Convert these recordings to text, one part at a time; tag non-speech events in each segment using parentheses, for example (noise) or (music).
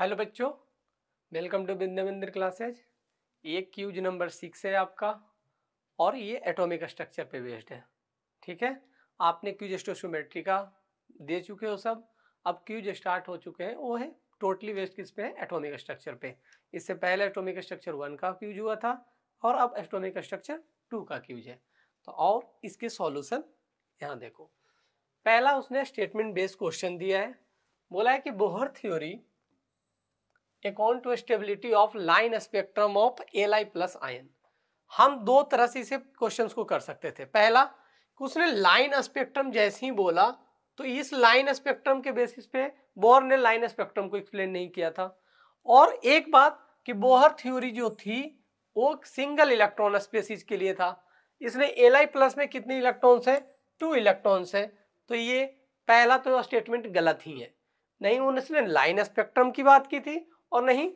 hello बच्चों welcome to Bindvinder classes ये ques number six है आपका और ये एटॉमिक स्ट्रक्चर पे बेस्ड है ठीक है आपने क्यूज स्टोसोमेट्री का दे चुके हो सब अब क्यूज स्टार्ट हो चुके हैं वो है टोटली बेस्ड किस पे है एटॉमिक स्ट्रक्चर पे इससे पहले एटॉमिक स्ट्रक्चर वन का क्यूज हुआ था और अब एटोमिक स्ट्रक्चर टू का क्यूज है तो और इसके सॉल्यूशन यहाँ देखो पहला उसने स्टेटमेंट बेस्ड क्वेश्चन दिया है बोला है कि Bohr theory account to stability of line spectrum of L I plus ion हम दो तरह से इसे क्वेश्चन को कर सकते थे पहला उसने लाइन स्पेक्ट्रम जैसे ही बोला तो इस लाइन स्पेक्ट्रम के बेसिस पे बोहर ने लाइन स्पेक्ट्रम को एक्सप्लेन नहीं किया था और एक बात कि बोहर थ्योरी जो थी वो सिंगल इलेक्ट्रॉन स्पेसिस के लिए था इसने एल आई प्लस में कितने इलेक्ट्रॉन्स हैं टू इलेक्ट्रॉन्स हैं तो ये पहला तो स्टेटमेंट गलत ही है नहीं उसने लाइन स्पेक्ट्रम की बात की थी और नहीं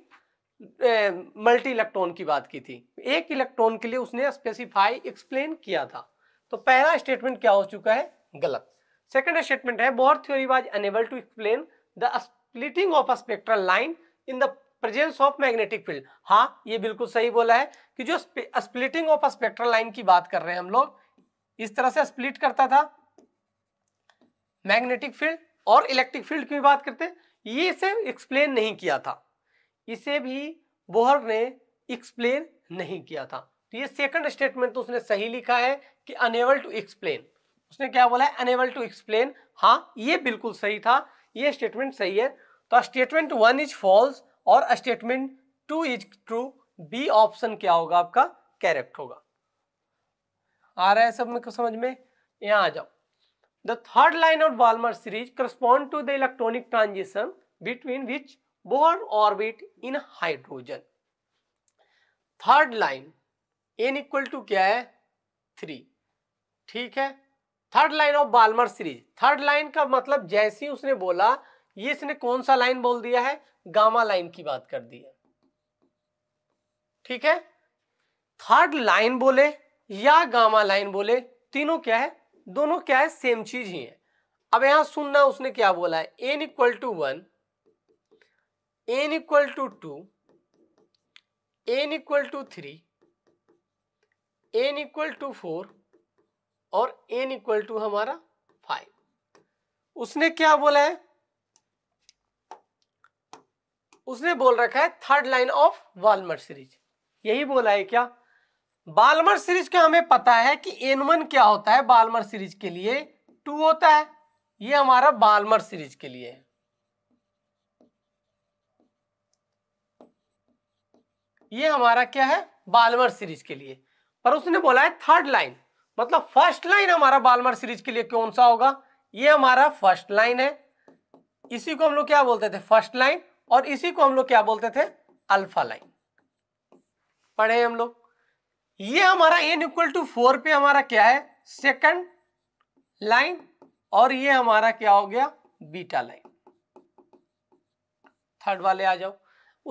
मल्टी इलेक्ट्रॉन की बात की थी एक इलेक्ट्रॉन के लिए उसने स्पेसिफाई एक्सप्लेन किया था तो पहला स्टेटमेंट क्या हो चुका है गलत सेकेंड स्टेटमेंट है Bohr theory was unable to explain the splitting of spectral line in the presence of magnetic field हाँ ये बिल्कुल सही बोला है कि जो स्प्लिटिंग ऑफ स्पेक्ट्रल लाइन की बात कर रहे हैं हम लोग इस तरह से स्प्लिट करता था मैग्नेटिक फील्ड और इलेक्ट्रिक फील्ड की बात करते ये इसे एक्सप्लेन नहीं किया था इसे भी बोहर ने एक्सप्लेन नहीं किया था तो ये सेकंड स्टेटमेंट तो उसने सही लिखा है कि अनेबल टू एक्सप्लेन उसने क्या बोला है अनेबल टू एक्सप्लेन हाँ ये बिल्कुल सही था ये स्टेटमेंट सही है तो स्टेटमेंट वन इज फॉल्स और statement two is true B option क्या होगा आपका कैरेक्ट होगा आ रहा है सब मेरे को समझ में यहाँ आ जाओ the third line of Balmer series correspond to the electronic transition between which Bohr orbit in hydrogen third line n equal to क्या है थ्री ठीक है third line of Balmer series third line का मतलब जैसे ही उसने बोला ये इसने कौन सा लाइन बोल दिया है गामा लाइन की बात कर दी है ठीक है थर्ड लाइन बोले या गामा लाइन बोले तीनों क्या है दोनों क्या है सेम चीज ही है अब यहां सुनना उसने क्या बोला है n equal to one n equal to to n equal to three n equal to four और एन इक्वल टू हमारा फाइव उसने क्या बोला है उसने बोल रखा है third line of Balmer series यही बोला है क्या बालमर सीरीज का हमें पता है कि एन वन क्या होता है बालमर सीरीज के लिए टू होता है ये हमारा बालमर सीरीज के लिए है ये हमारा क्या है बालमर सीरीज के लिए पर उसने बोला है थर्ड लाइन मतलब फर्स्ट लाइन हमारा बालमर सीरीज के लिए कौन सा होगा ये हमारा फर्स्ट लाइन है इसी को हम लोग क्या बोलते थे फर्स्ट लाइन और इसी को हम लोग क्या बोलते थे अल्फा लाइन पढ़े हम लोग ये हमारा एन इक्वल टू फोर पे हमारा क्या है सेकंड लाइन और ये हमारा क्या हो गया बीटा लाइन थर्ड वाले आ जाओ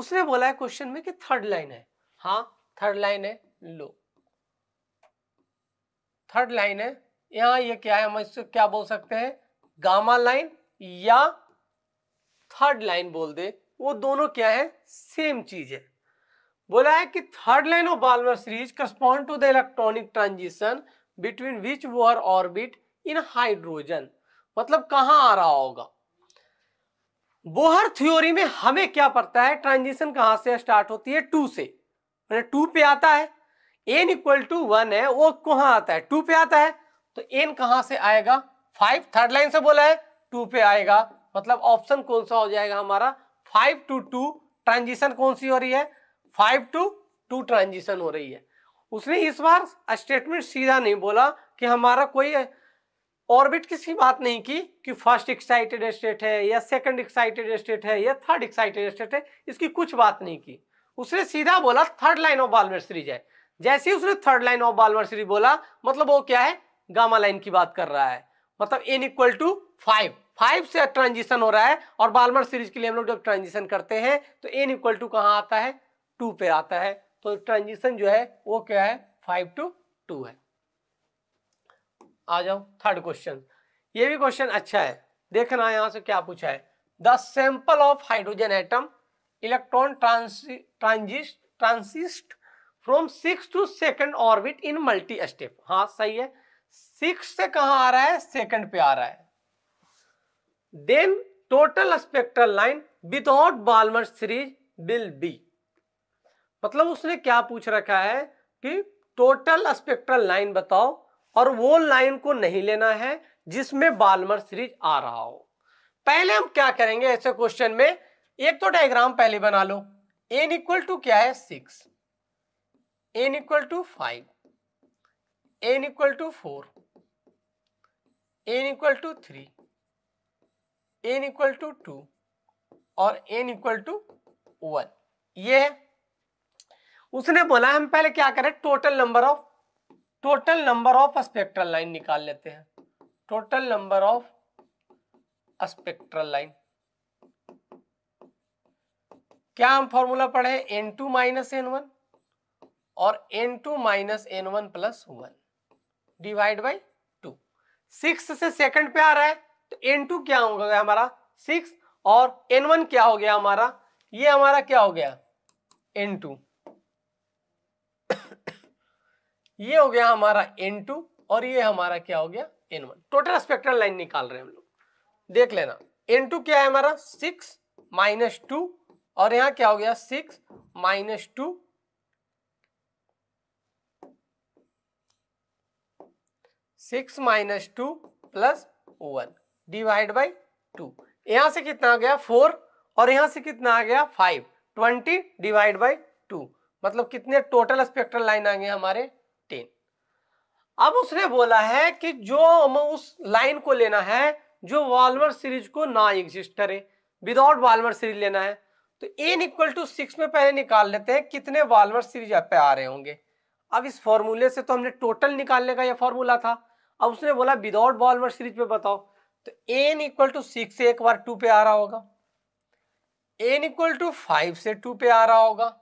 उसने बोला है क्वेश्चन में कि थर्ड लाइन है हाँ थर्ड लाइन है लो थर्ड लाइन है यहाँ ये क्या है हम इससे क्या बोल सकते हैं गामा लाइन या थर्ड लाइन बोल दे वो दोनों क्या है सेम चीज है बोला है कि third line of Balmer series correspond to the electronic transition between which Bohr orbit in hydrogen मतलब कहां आ रहा होगा बोहर थ्योरी में हमें क्या पड़ता है ट्रांजिशन कहां से स्टार्ट होती है टू से मैंने टू पे आता है एन इक्वल टू वन है वो कहाँ आता है टू पे आता है तो एन कहाँ से आएगा फाइव थर्ड लाइन से बोला है टू पे आएगा मतलब ऑप्शन कौन सा हो जाएगा हमारा फाइव टू टू ट्रांजिशन कौन सी हो रही है फाइव टू टू ट्रांजिशन हो रही है उसने इस बार स्टेटमेंट सीधा नहीं बोला कि हमारा कोई ऑर्बिट किसी बात नहीं की कि फर्स्ट एक्साइटेड स्टेट है या सेकंड एक्साइटेड स्टेट है या थर्ड एक्साइटेड स्टेट है इसकी कुछ बात नहीं की उसने सीधा बोला third line of Balmer series है जैसे ही उसने third line of Balmer series बोला मतलब वो क्या है गामा लाइन की बात कर रहा है मतलब n equal to five five से ट्रांजिशन हो रहा है और बालमर सीरीज के लिए हम लोग जब ट्रांजिशन करते हैं तो एन इक्वल टू कहाँ आता है टू पे आता है तो ट्रांजिशन जो है वो क्या है फाइव टू टू है आ जाओ थर्ड क्वेश्चन ये भी क्वेश्चन अच्छा है देखना यहाँ से क्या पूछा है the sample of hydrogen atom electron transits transits from six to second orbit in multi step हाँ सही है सिक्स से कहा आ रहा है सेकंड पे आ रहा है then total spectral line without Balmer series will be मतलब उसने क्या पूछ रखा है कि टोटल स्पेक्ट्रल लाइन बताओ और वो लाइन को नहीं लेना है जिसमें बालमर सीरीज आ रहा हो पहले हम क्या करेंगे ऐसे क्वेश्चन में एक तो डायग्राम पहले बना लो एन इक्वल टू क्या है six n equal to five n equal to four n equal to three n equal to two और एन इक्वल टू वन ये है उसने बोला हम पहले क्या करें total number of total number of spectral line निकाल लेते हैं total number of spectral line क्या हम फॉर्मूला पढ़े n two minus n one और n two minus n one plus one divide by to six से सेकंड पे आ रहा है तो एन टू क्या हो गया हमारा सिक्स और एन वन क्या हो गया हमारा ये हमारा क्या हो गया एन टू ये हो गया हमारा एन टू और ये हमारा क्या हो गया n one total spectral line निकाल रहे हैं हम लोग देख लेना एन टू क्या है हमारा सिक्स माइनस टू और यहाँ क्या हो गया six minus two six minus two plus one divide by two यहां से कितना आ गया फोर और यहां से कितना आ गया five twenty divide by two मतलब कितने टोटल स्पेक्ट्रल लाइन आ गए हमारे अब उसने बोला है कि जो उस लाइन को लेना है जो वॉल्वर सीरीज को ना एग्जिस्ट करे विदाउट वाल्मर सीरीज लेना है तो एन इक्वल टू सिक्स में पहले निकाल लेते हैं कितने वाल्मर सीरीज पे आ रहे होंगे अब इस फॉर्मूले से तो हमने टोटल निकालने का यह फॉर्मूला था अब उसने बोला विदाउट वॉल्वर सीरीज पे बताओ तो एन इक्वल टू सिक्स से एक बार टू पे आ रहा होगा एन इक्वल टू फाइव से टू पे आ रहा होगा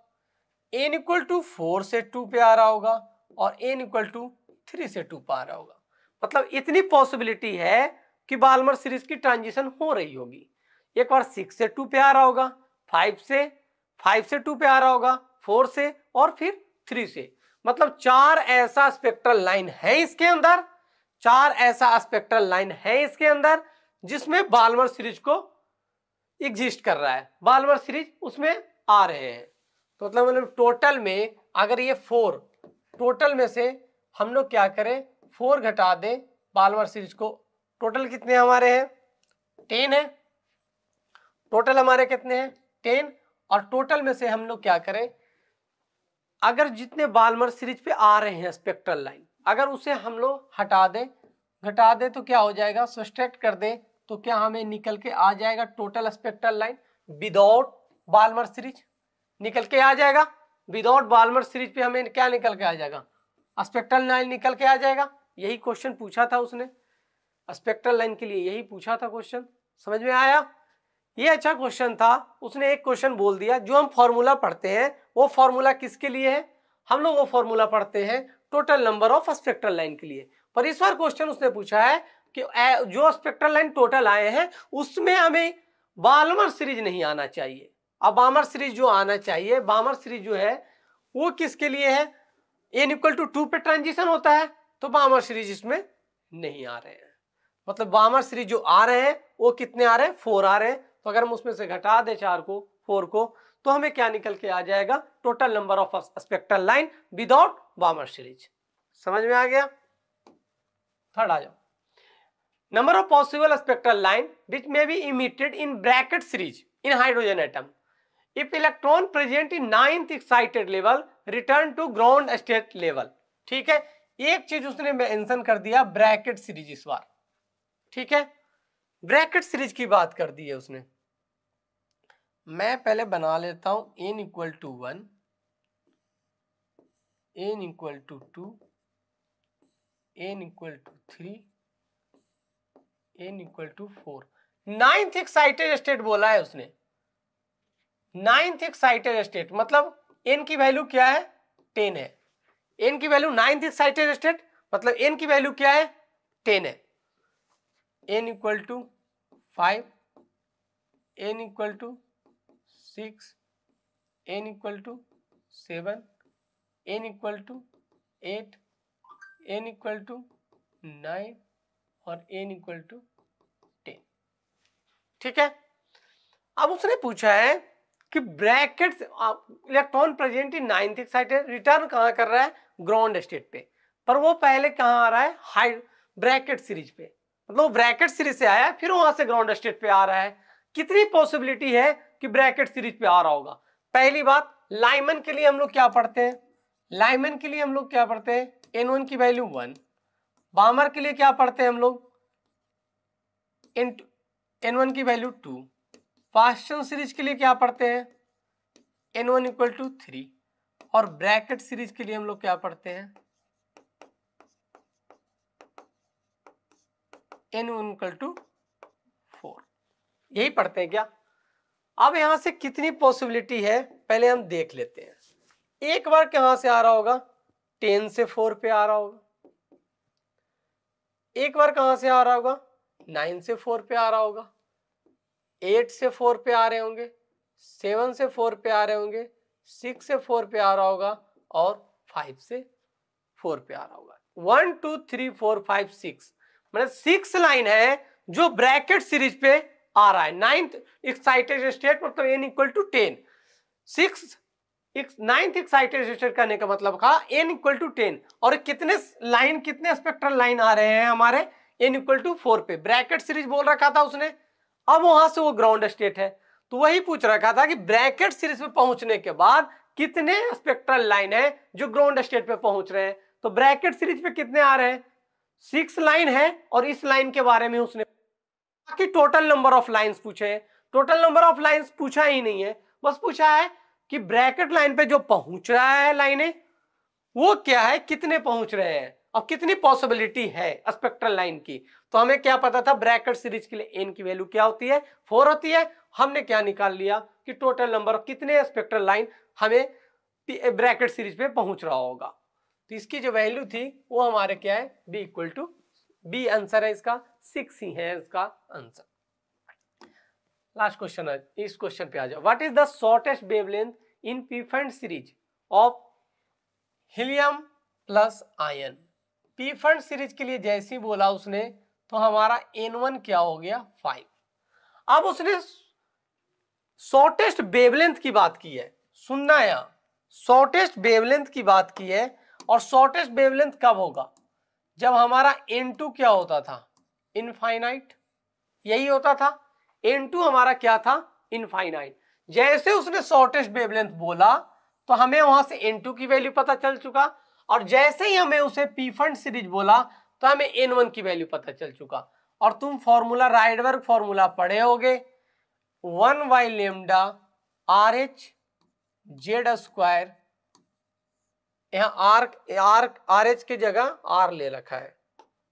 एन इक्वल टू फोर से टू पे आ रहा होगा और एन इक्वल टू थ्री से टू पा रहा होगा मतलब इतनी पॉसिबिलिटी है कि बालमर सीरीज की ट्रांजिशन हो रही होगी एक बार सिक्स से टू पे आ रहा होगा फाइव से फाइव से टू पे आ रहा होगा फोर से और फिर थ्री से मतलब चार ऐसा स्पेक्ट्रल लाइन है इसके अंदर चार ऐसा स्पेक्ट्रल लाइन है इसके अंदर जिसमें बालमर सीरीज को एग्जिस्ट कर रहा है बालमर सीरीज उसमें आ रहे हैं तो मतलब मतलब टोटल में अगर ये फोर टोटल में से हम लोग क्या करें फोर घटा दें पालमर सीरीज को टोटल कितने हमारे हैं टेन है टोटल हमारे कितने हैं टेन और टोटल में से हम लोग क्या करें अगर जितने बालमर सीरीज पे आ रहे हैं स्पेक्ट्रल लाइन अगर उसे हम लोग हटा दें घटा दें तो क्या हो जाएगा सब्सट्रैक्ट कर दें तो क्या हमें निकल के आ जाएगा total spectral line without Balmer series निकल के आ जाएगा विदाउट बालमर सीरीज पे हमें क्या निकल के आ जाएगा स्पेक्ट्रल लाइन निकल के आ जाएगा यही क्वेश्चन पूछा था उसने स्पेक्ट्रल लाइन के लिए यही पूछा था क्वेश्चन समझ में आया ये अच्छा क्वेश्चन था उसने एक क्वेश्चन बोल दिया जो हम फॉर्मूला पढ़ते हैं वो फॉर्मूला किसके लिए है हम लोग वो फॉर्मूला पढ़ते हैं total number of spectral line के लिए पर इस बार क्वेश्चन उसने पूछा है कि जो स्पेक्ट्रल लाइन टोटल आए हैं उसमें हमें बालमर सीरीज नहीं आना चाहिए अब बामर सीरीज जो आना चाहिए बामर सीरीज जो है वो किसके लिए है एन इक्वल टू टू पे ट्रांजिशन होता है तो बामर सीरीज इसमें नहीं आ रहे हैं मतलब बामर सीरीज जो आ रहे हैं वो कितने आ रहे हैं फोर आ रहे हैं तो अगर हम उसमें से घटा दें चार को फोर को तो हमें क्या निकल के आ जाएगा total number of spectral line without Balmer series समझ में आ गया थर्ड आ जाओ number of possible spectral line which may be emitted in Brackett series in hydrogen atom if electron present in ninth excited level return to ground state level ठीक है एक चीज उसने मेंशन कर दिया ब्रैकेट सीरीज इस बार ठीक है ब्रैकेट सीरीज की बात कर दी है उसने मैं पहले बना लेता हूं n equal to one n equal to to n equal to three n equal to four ninth excited state बोला है उसने नाइन्थ एक्साइटेड स्टेट मतलब एन की वैल्यू क्या है टेन है एन की वैल्यू नाइन्थ एक्साइटेड स्टेट मतलब एन की वैल्यू क्या है टेन है n equal to five n equal to six n equal to seven n equal to eight n equal to nine और एन इक्वल टू टेन ठीक है अब उसने पूछा है कि Brackett electron present in ninth excited return कहाँ कर रहा है ग्राउंड स्टेट पे पर वो पहले कहाँ आ रहा है हाई ब्रैकेट सीरीज पे मतलब वो ब्रैकेट सीरीज से आया फिर वहां से ग्राउंड स्टेट पे आ रहा है कितनी पॉसिबिलिटी है कि ब्रैकेट सीरीज पे आ रहा होगा पहली बात लाइमन के लिए हम लोग क्या पढ़ते हैं लाइमन के लिए हम लोग क्या पढ़ते हैं एन वन की वैल्यू वन बामर के लिए क्या पढ़ते हैं हम लोग एन एन वन की वैल्यू टू पाश्चन सीरीज के लिए क्या पढ़ते हैं n one equal to three और ब्रैकेट सीरीज के लिए हम लोग क्या पढ़ते हैं n one equal to four यही पढ़ते हैं क्या अब यहां से कितनी पॉसिबिलिटी है पहले हम देख लेते हैं एक बार कहां से आ रहा होगा टेन से फोर पे आ रहा होगा एक बार कहां से आ रहा होगा नाइन से फोर पे आ रहा होगा एट से फोर पे आ रहे होंगे सेवन से फोर पे आ रहे होंगे सिक्स से फोर पे आ रहा होगा और फाइव से फोर पे आ रहा होगा one two three four five six मतलब सिक्स लाइन है जो ब्रैकेट सीरीज पे आ रहा है नाइन्थ एक्साइटेड स्टेट मतलब n equal to ten six ninth excited state करने का मतलब कहा एन इक्वल टू टेन और कितने लाइन कितने स्पेक्ट्रल लाइन आ रहे हैं हमारे एन इक्वल टू फोर पे ब्रैकेट सीरीज बोल रखा था उसने अब वहां से वो ग्राउंड स्टेट है तो वही पूछ रखा था कि ब्रैकेट सीरीज में पहुंचने के बाद कितने स्पेक्ट्रल लाइन है जो ग्राउंड स्टेट पे पहुंच रहे हैं तो ब्रैकेट सीरीज पे कितने आ रहे हैं सिक्स लाइन है और इस लाइन के बारे में उसने बाकी टोटल नंबर ऑफ लाइंस पूछे टोटल नंबर ऑफ लाइंस पूछा ही नहीं है बस पूछा है कि ब्रैकेट लाइन पे जो पहुंच रहा है लाइनें वो क्या है कितने पहुंच रहे हैं और कितनी पॉसिबिलिटी है स्पेक्ट्रल लाइन की तो हमें क्या पता था ब्रैकेट सीरीज के लिए एन की वैल्यू क्या होती है फोर होती है हमने क्या निकाल लिया कि टोटल नंबर कितने स्पेक्ट्रल लाइन हमें ब्रैकेट सीरीज पे पहुंच रहा होगा तो इसकी जो वैल्यू थी वो हमारे क्या है B equal to B answer है इसका सिक्स ही है इसका आंसर लास्ट क्वेश्चन इस क्वेश्चन पे आ जाओ what is the shortest wavelength in Pfund series of helium plus ion Pfund series के लिए जैसे ही बोला उसने तो हमारा एन वन क्या हो गया फाइव अब उसने शॉर्टेस्ट वेवलेंथ की बात की है सुनना यहां शॉर्टेस्ट वेवलेंथ की बात की है और शॉर्टेस्ट वेवलेंथ कब होगा जब हमारा एन टू क्या होता था इनफाइनाइट यही होता था एन टू हमारा क्या था इनफाइनाइट जैसे उसने शॉर्टेस्ट वेवलेंथ बोला तो हमें वहां से एन टू की वैल्यू पता चल चुका और जैसे ही हमें उसे पी फंड सीरीज बोला तो हमें एन वन की वैल्यू पता चल चुका और तुम फॉर्मूला राइडवर्ग फॉर्मूला पढ़े होगे one by lambda R H Z square यहाँ आर आर आर एच की जगह आर ले रखा है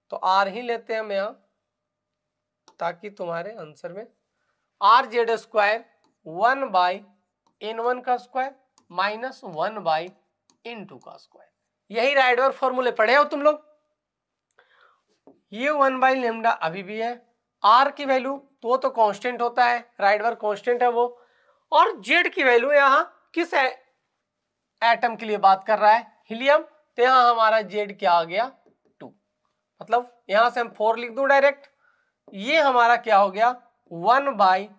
तो आर ही लेते हैं हम यहाँ ताकि तुम्हारे आंसर में R Z square one by n one का square minus one by n two का स्क्वायर यही राइडवर फॉर्मूले पढ़े हो तुम लोग ये वन बाई लेमडा अभी भी है आर की वैल्यू वो तो कांस्टेंट होता है राइडवर कांस्टेंट है वो और जेड की वैल्यू यहाँ किस है एटम के लिए बात कर रहा है हीलियम तो यहाँ हमारा जेड क्या आ गया टू मतलब यहाँ से हम फोर लिख दू डायरेक्ट ये हमारा क्या हो गया वन बाई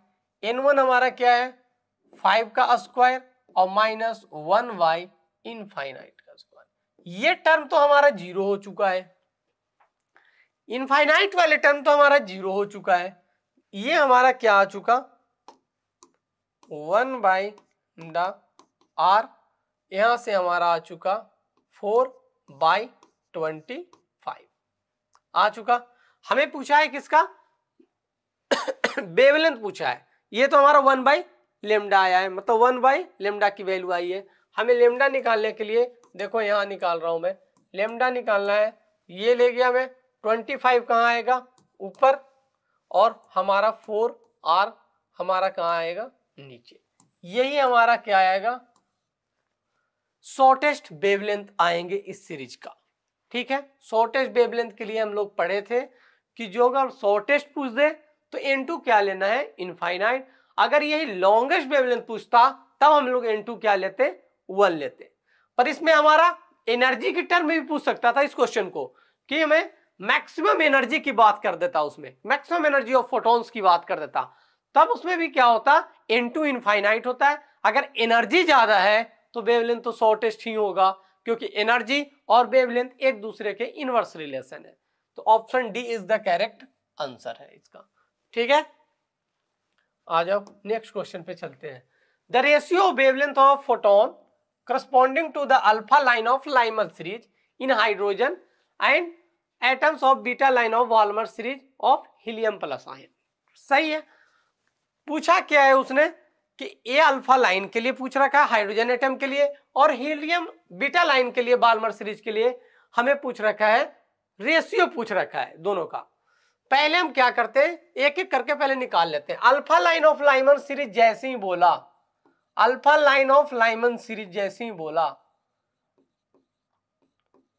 एन वन हमारा क्या है फाइव का स्क्वायर और माइनस वन वाई इनफाइनाइट का स्क्वायर ये टर्म तो हमारा जीरो हो चुका है इनफाइनाइट वाले टर्म तो हमारा जीरो हो चुका है ये हमारा क्या आ चुका वन बाई द आर यहां से हमारा आ चुका फोर बाई ट्वेंटी फाइव आ चुका हमें पूछा है किसका (coughs) बेवलेंथ पूछा है ये तो हमारा वन बाई लेमडा आया है मतलब वन बाई लेमडा की वैल्यू आई है हमें लेमडा निकालने के लिए देखो यहाँ निकाल रहा हूँ मैं लेमडा निकालना है ये ले गया मैं ट्वेंटी फाइव कहाँ आएगा ऊपर और हमारा फोर आर हमारा कहाँ आएगा नीचे यही हमारा क्या आएगा शॉर्टेस्ट वेवलेंथ आएंगे इस सीरीज का ठीक है शॉर्टेस्ट वेवलेंथ के लिए हम लोग पढ़े थे कि जो अगर शॉर्टेस्ट पूछ दे तो एन टू क्या लेना है इनफाइनाइट अगर यही लॉन्गेस्ट वेवलेंथ पूछता तब हम लोग एन क्या लेते वन लेते पर इसमें हमारा एनर्जी की टर्म में भी पूछ सकता था इस क्वेश्चन को कि हमें मैक्सिमम एनर्जी की बात कर देता उसमें मैक्सिमम एनर्जी ऑफ फोटॉन्स की बात कर देता तब उसमें भी क्या होता एन टू इनफाइनाइट होता है अगर एनर्जी ज्यादा है तो वेवलेंथ तो शॉर्टेस्ट ही होगा क्योंकि एनर्जी और वेवलेंथ एक दूसरे के इनवर्स रिलेशन है तो option D is the correct answer है इसका ठीक है आ जाओ नेक्स्ट क्वेश्चन पे चलते हैं the ratio wavelength of photon corresponding to the alpha line of Lyman series in hydrogen and atoms of beta line of Balmer series of helium plus ion सही है पूछा क्या है उसने कि ए अल्फा लाइन के लिए पूछ रखा है हाइड्रोजन एटम के लिए और हीलियम बीटा लाइन के लिए बालमर सीरीज के लिए हमें पूछ रखा है रेशियो पूछ रखा है दोनों का पहले हम क्या करते हैं एक एक करके पहले निकाल लेते हैं alpha line of Lyman series जैसे ही बोला alpha line of Lyman series जैसे ही बोला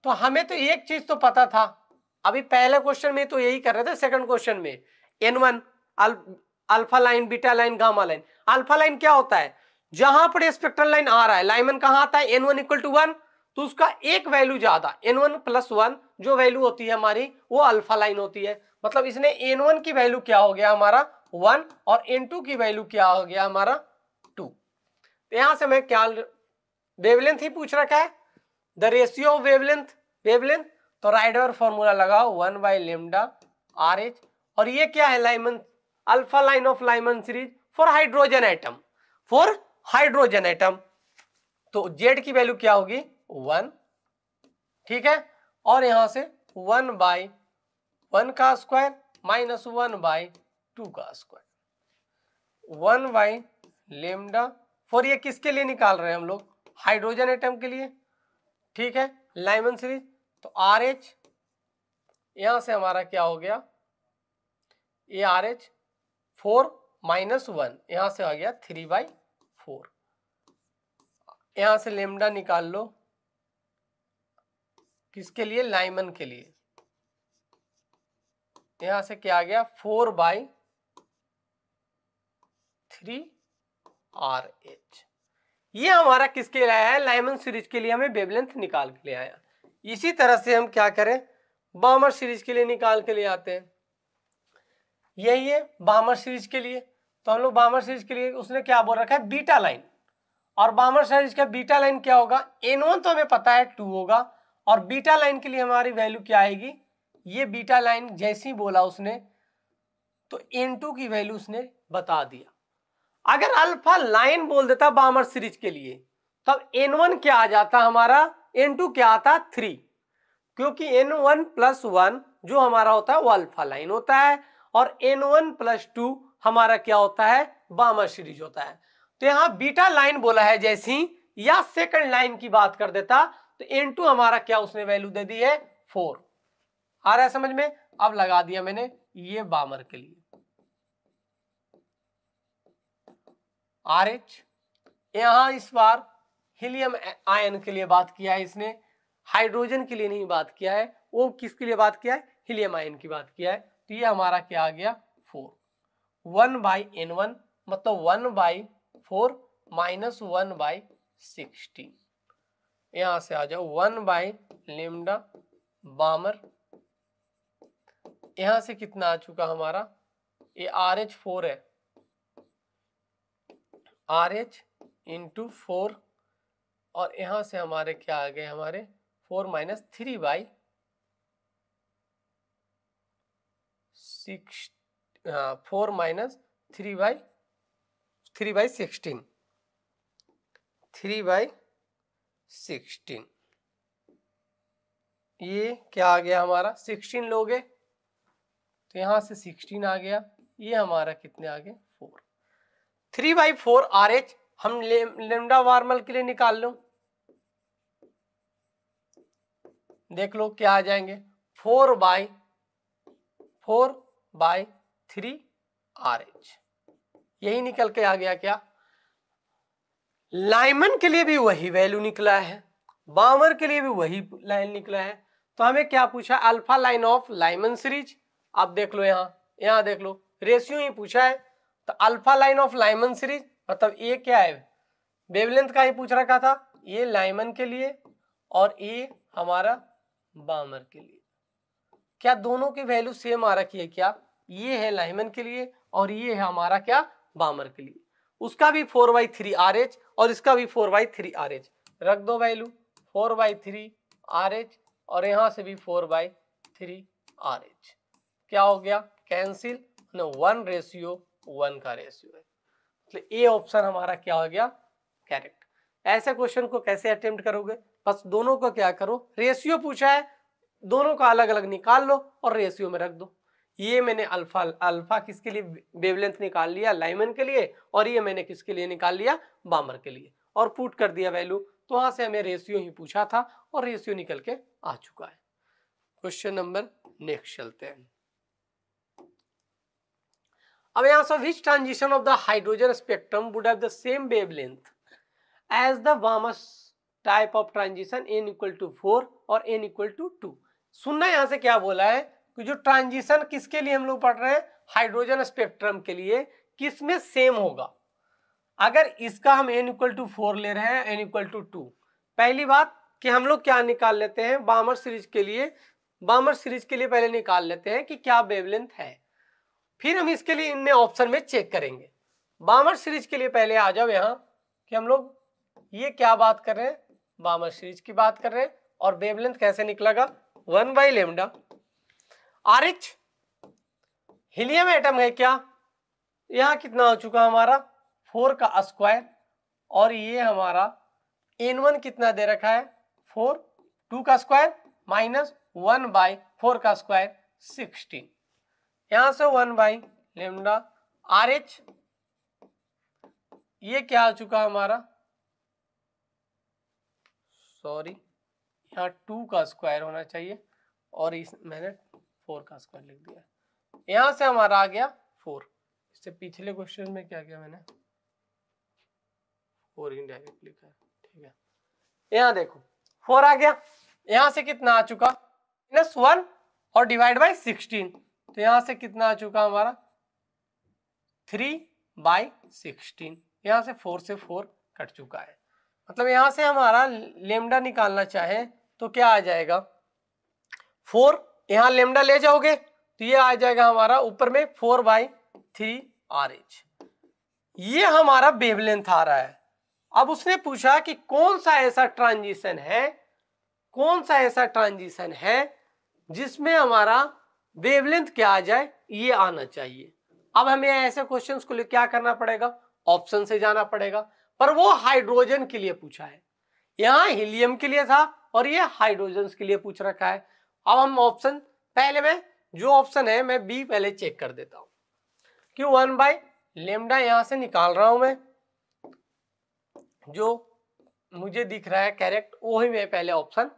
तो हमें तो एक चीज तो पता था अभी पहले क्वेश्चन में तो यही कर रहे थे सेकंड क्वेश्चन में n one alpha line beta line gamma line alpha line क्या होता है जहां पर स्पेक्ट्रल लाइन आ रहा है लाइमन कहां आता है n one equal to one तो उसका एक वैल्यू ज्यादा एन वन प्लस वन जो वैल्यू होती है हमारी वो अल्फा लाइन होती है मतलब इसने एन वन की वैल्यू क्या हो गया हमारा वन और एन टू की वैल्यू क्या हो गया हमारा टू तो यहां से मैं क्या वेवलेंथ ही पूछ रखा है the ratio of wavelength wavelength तो राइडर फॉर्मूला लगाओ one by lambda R H और ये क्या है Lyman alpha line of Lyman series for hydrogen atom for hydrogen atom तो जेड की वैल्यू क्या होगी वन ठीक है और यहां से वन बाई वन का square minus one by two का square one by lambda four ये किसके लिए निकाल रहे हैं हम लोग हाइड्रोजन एटम के लिए ठीक है लाइमन सीरीज तो आर एच यहां से हमारा क्या हो गया ये R H four minus one यहां से आ गया थ्री बाई फोर यहां से लेमडा निकाल लो किसके लिए लाइमन के लिए तो यहां से क्या आ गया four by three R H ये हमारा किसके लिए आया है लाइमन सीरीज के लिए हमें बेबलेंथ निकाल के लिए आया इसी तरह से हम क्या करें बामर सीरीज के लिए निकाल के लिए आते हैं यही है बामर सीरीज के लिए तो हम लोग बामर सीरीज के लिए उसने क्या बोल रखा है बीटा लाइन और बामर सीरीज का बीटा लाइन क्या होगा एन वन तो हमें पता है टू होगा और बीटा लाइन के लिए हमारी वैल्यू क्या आएगी ये बीटा लाइन जैसे ही बोला उसने तो N2 की वैल्यू उसने बता दिया अगर अल्फा लाइन बोल देता बामर सीरीज के लिए तब N1 क्या आ जाता हमारा N2 क्या आता थ्री क्योंकि N1 वन प्लस वन जो हमारा होता है वो अल्फा लाइन होता है और N1 वन प्लस टू हमारा क्या होता है बामर सीरीज होता है तो यहां बीटा लाइन बोला है जैसी या सेकंड लाइन की बात कर देता तो N2 हमारा क्या उसने वैल्यू दे दी है फोर आ रहा है समझ में अब लगा दिया मैंने ये बामर के लिए आर एच यहां इस बार हीलियम आयन के लिए बात किया है इसने हाइड्रोजन के लिए नहीं बात किया है वो किसके लिए बात किया है हीलियम आयन की बात किया है तो ये हमारा क्या आ गया four one by n one मतलब one by four minus one by sixteen यहां से आ जाओ वन बाई लेमडा बामर यहां से कितना आ चुका हमारा ये आर एच फोर है आर एच इंटू फोर और यहां से हमारे क्या आ गए हमारे four minus three by six four minus three by three by sixteen three by sixteen ये क्या आ गया हमारा सिक्सटीन लोग है तो यहाँ से सिक्सटीन आ गया ये हमारा कितने आ गए four three by four R H हम लेमडा वार्मल के लिए निकाल लो देख लो क्या आ जाएंगे four by four by three R H यही निकल के आ गया क्या लाइमन के लिए भी वही वैल्यू निकला है बामर के लिए भी वही लाइन निकला है तो हमें क्या पूछा alpha line of Lyman series आप देख लो यहाँ यहाँ देख लो रेशियो ही पूछा है तो alpha line of Lyman series मतलब ये क्या है वेवलेंथ का ही पूछ रखा था ये लाइमन के लिए और ये हमारा बामर के लिए क्या दोनों की वैल्यू सेम आ रखी है क्या ये है लाइमन के लिए और ये है हमारा क्या बामर के लिए उसका भी four by three R H और इसका भी four by three R H रख दो value four by three R H और यहाँ से भी four by three R H क्या हो गया कैंसिल वन रेशियो वन का रेशियो है मतलब ए ऑप्शन हमारा क्या हो गया कैरेक्ट ऐसे क्वेश्चन को कैसे अटेम्प्ट करोगे बस दोनों को क्या करो रेशियो पूछा है दोनों का अलग अलग निकाल लो और रेशियो में रख दो ये मैंने अल्फा अल्फा किसके लिए वेवलेंथ निकाल लिया लाइमन के लिए और ये मैंने किसके लिए निकाल लिया बामर के लिए और पुट कर दिया वैल्यू तो वहां से हमें रेशियो ही पूछा था और रेशियो निकल के आ चुका है क्वेश्चन नंबर नेक्स्ट चलते हैं अब यहाँ so which transition of the hydrogen spectrum would have the same wavelength as the वामस type of transition n equal to four और एन इक्वल टू टू सुनना यहाँ से क्या बोला है कि जो ट्रांजिशन किसके लिए हम लोग पढ़ रहे हैं हाइड्रोजन स्पेक्ट्रम के लिए किसमें सेम होगा अगर इसका हम एन इक्वल टू फोर ले रहे हैं एन इक्वल टू टू पहली बात कि हम लोग क्या निकाल लेते हैं बामर सीरीज के लिए बामर सीरीज के लिए पहले निकाल लेते हैं कि क्या वेवलेंथ है फिर हम इसके लिए इनने ऑप्शन में चेक करेंगे बामर सीरीज के लिए पहले आ जाओ यहाँ कि हम लोग ये क्या बात कर रहे हैं बामर सीरीज की बात कर रहे हैं और बेबलेंथ कैसे निकलेगा one by lambda R H helium atom है क्या यहाँ कितना हो चुका हमारा फोर का स्क्वायर और ये हमारा एन वन कितना दे रखा है फोर टू का square minus one by four का स्क्वायर सिक्सटीन यहां से one by lambda R H ये क्या आ चुका हमारा सॉरी यहाँ टू का स्क्वायर होना चाहिए और इस मैंने फोर का स्क्वायर लिख दिया यहां से हमारा आ गया फोर इससे पिछले क्वेश्चन में क्या किया मैंने फोर इनडायरेक्ट लिखा है ठीक है यहाँ देखो फोर आ गया यहां से कितना आ चुका माइनस वन और डिवाइड बाई सिक्सटीन तो यहां से कितना आ चुका हमारा थ्री बाई सिक्सटीन यहां से फोर से फोर कट चुका है मतलब यहां से हमारा लेमडा निकालना चाहे तो क्या आ जाएगा फोर यहां लेमडा ले जाओगे तो ये आ जाएगा हमारा ऊपर में four by three R H ये हमारा बेबलेंथ आ रहा है अब उसने पूछा कि कौन सा ऐसा ट्रांजिशन है कौन सा ऐसा ट्रांजिशन है जिसमें हमारा वेवलेंथ क्या आ जाए ये आना चाहिए अब हमें ऐसे क्वेश्चन को लिए क्या करना पड़ेगा ऑप्शन से जाना पड़ेगा पर वो हाइड्रोजन के लिए पूछा है यहाँ हीलियम के लिए था और ये हाइड्रोजन के लिए पूछ रखा है अब हम ऑप्शन पहले में जो ऑप्शन है मैं बी पहले चेक कर देता हूं कि वन बाय लेमडा यहां से निकाल रहा हूं मैं जो मुझे दिख रहा है करेक्ट वो ही मैं पहले ऑप्शन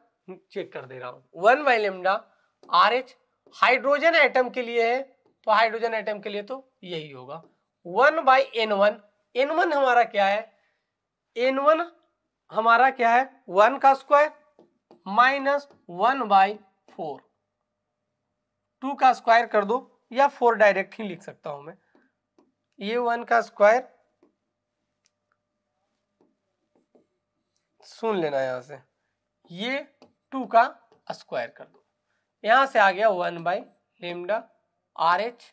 चेक कर दे रहा हूं one by lambda R H hydrogen atom के लिए है तो हाइड्रोजन एटम के लिए तो यही होगा one by n one n one हमारा क्या है एन वन हमारा क्या है वन का square minus one by four two का स्क्वायर कर दो या फोर डायरेक्ट ही लिख सकता हूं मैं ये वन का स्क्वायर सुन लेना यहां से ये टू का स्क्वायर कर दो यहाँ से आ गया one by lambda R H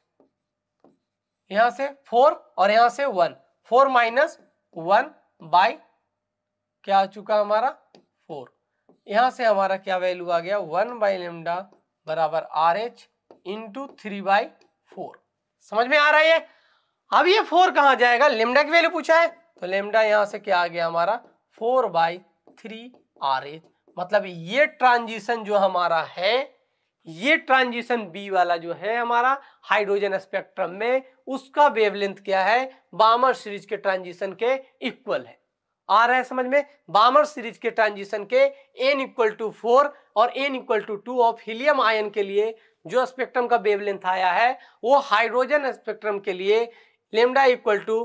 यहां से फोर और यहां से one four minus one by क्या आ चुका हमारा फोर यहां से हमारा क्या वैल्यू आ गया वन बाई लेमडा बराबर R H into three by four समझ में आ रहा है अब ये फोर कहां जाएगा लेमडा की वैल्यू पूछा है तो लेमडा यहाँ से क्या आ गया हमारा four by three R H मतलब ये ट्रांजिशन जो हमारा है ये ट्रांजिशन बी वाला जो है हमारा हाइड्रोजन स्पेक्ट्रम में उसका वेवलेंथ क्या है बामर सीरीज के ट्रांजिशन के इक्वल है आ रहा है समझ में बामर सीरीज के ट्रांजिशन के एन इक्वल टू फोर और n equal to two of helium ion के लिए जो स्पेक्ट्रम का वेवलेंथ आया है वो हाइड्रोजन स्पेक्ट्रम के लिए lambda equal to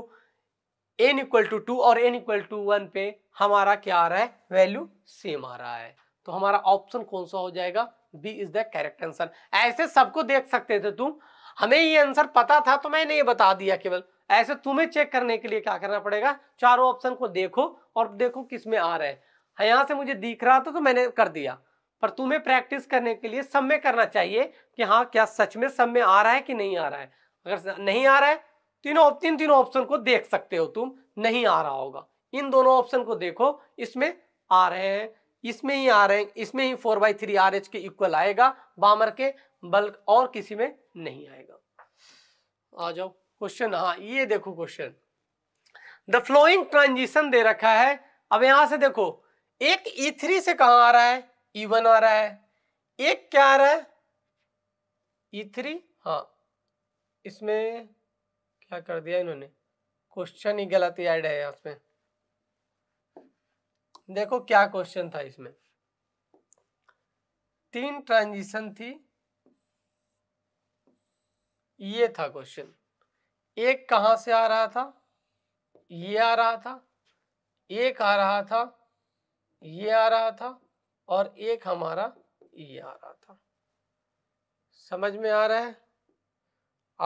n equal to two और एन इक्वल टू वन पे हमारा क्या आ रहा है वैल्यू सेम आ रहा है तो हमारा ऑप्शन कौन सा हो जाएगा B is the correct answer ऐसे सबको देख सकते थे तुम हमें ये आंसर पता था तो मैंने ये बता दिया केवल ऐसे तुम्हें चेक करने के लिए क्या करना पड़ेगा चारों ऑप्शन को देखो और देखो किस में आ रहे हैं हाँ, यहाँ से मुझे दिख रहा था तो मैंने कर दिया पर तुम्हें प्रैक्टिस करने के लिए सब में करना चाहिए कि हाँ क्या सच में सब में आ रहा है कि नहीं आ रहा है अगर नहीं आ रहा है तीनों तीन तीनों ऑप्शन को देख सकते हो तुम नहीं आ रहा होगा इन दोनों ऑप्शन को देखो इसमें आ रहे हैं इसमें ही आर इसमें ही four by three R H के इक्वल आएगा बामर के बल्क और किसी में नहीं आएगा आ जाओ क्वेश्चन हाँ ये देखो क्वेश्चन द फ्लोइंग ट्रांजिशन दे रखा है अब यहां से देखो एक ई e थ्री से कहा आ रहा है ई e वन आ रहा है एक क्या आ रहा है ई e थ्री हाँ इसमें क्या कर दिया इन्होंने क्वेश्चन ही गलत ऐड है यहाँ पे देखो क्या क्वेश्चन था इसमें तीन ट्रांजिशन थी ये था क्वेश्चन एक कहां से आ रहा था ये आ रहा था एक आ रहा था ये आ रहा था और एक हमारा ये आ रहा था समझ में आ रहा है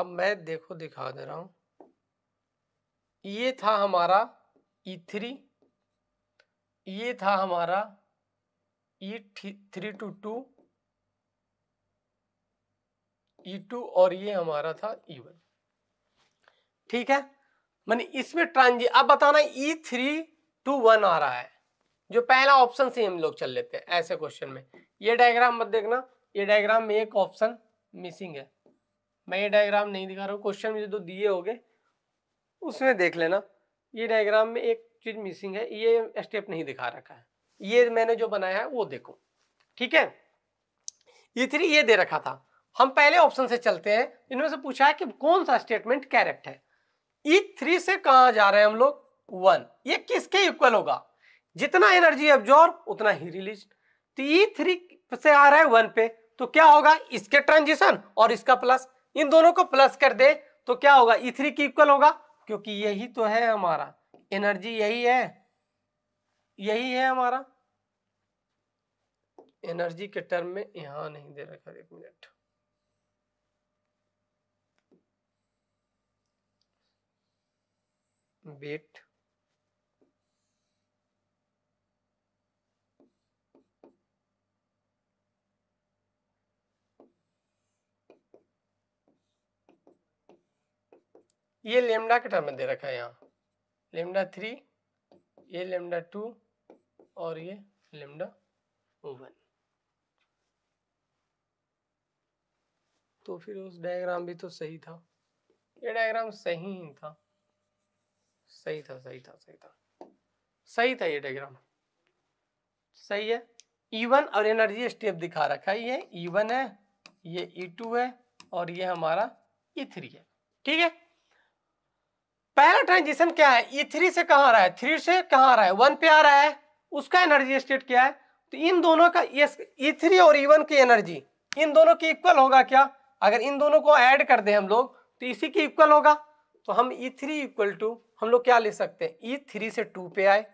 अब मैं देखो दिखा दे रहा हूं ये था हमारा ई e थ्री ये e था हमारा E three two two E two और ये हमारा था ई e वन ठीक है मैंने इसमें ट्रांजी अब बताना ई थ्री टू वन आ रहा है जो पहला ऑप्शन से हम लोग चल लेते हैं ऐसे क्वेश्चन में ये डायग्राम मत देखना ये डायग्राम में एक ऑप्शन मिसिंग है मैं ये डायग्राम नहीं दिखा रहा हूँ क्वेश्चन में जो दिए होंगे उसमें देख लेना ये डायग्राम में एक चीज़ मिसिंग है ये स्टेप नहीं दिखा रखा है ये मैंने जो बनाया है वो देखो ठीक है ये थ्री ये दे रखा था हम पहले ऑप्शन से चलते हैं इनमें से पूछा है कि कौन सा स्टेटमेंट कैरेक्ट है ई थ्री से कहा जा रहे हैं हम लोग वन ये किसके इक्वल होगा जितना एनर्जी एब्जॉर्ब उतना ही रिलीज तो ई थ्री से आ रहा है वन पे तो क्या होगा इसके ट्रांजिशन और इसका प्लस इन दोनों को प्लस कर दे तो क्या होगा ई थ्री की इक्वल होगा क्योंकि यही तो है हमारा एनर्जी यही है यही है हमारा एनर्जी के टर्म में यहां नहीं दे रखा एक मिनट वेट ये लेमडा के टर्म में दे रखा है यहां लेमडा थ्री ये लेमडा टू और ये लेमडा वन तो फिर उस डायग्राम भी तो सही था ये डायग्राम सही ही था सही था सही था सही था सही था ये डायग्राम सही है E1 और एनर्जी स्टेप दिखा रखा है ये E1 है ये E2 है और ये हमारा E3 है ठीक है पहला ट्रांजिशन क्या है ई थ्री से कहाँ आ रहा है थ्री से कहाँ आ रहा है वन पे आ रहा है उसका एनर्जी स्टेट क्या है तो इन दोनों का ये ई थ्री और ई वन की एनर्जी इन दोनों की इक्वल होगा क्या अगर इन दोनों को ऐड कर दें हम लोग तो इसी की इक्वल होगा तो हम ई थ्री इक्वल टू हम लोग क्या ले सकते हैं ई e थ्री से टू पे आए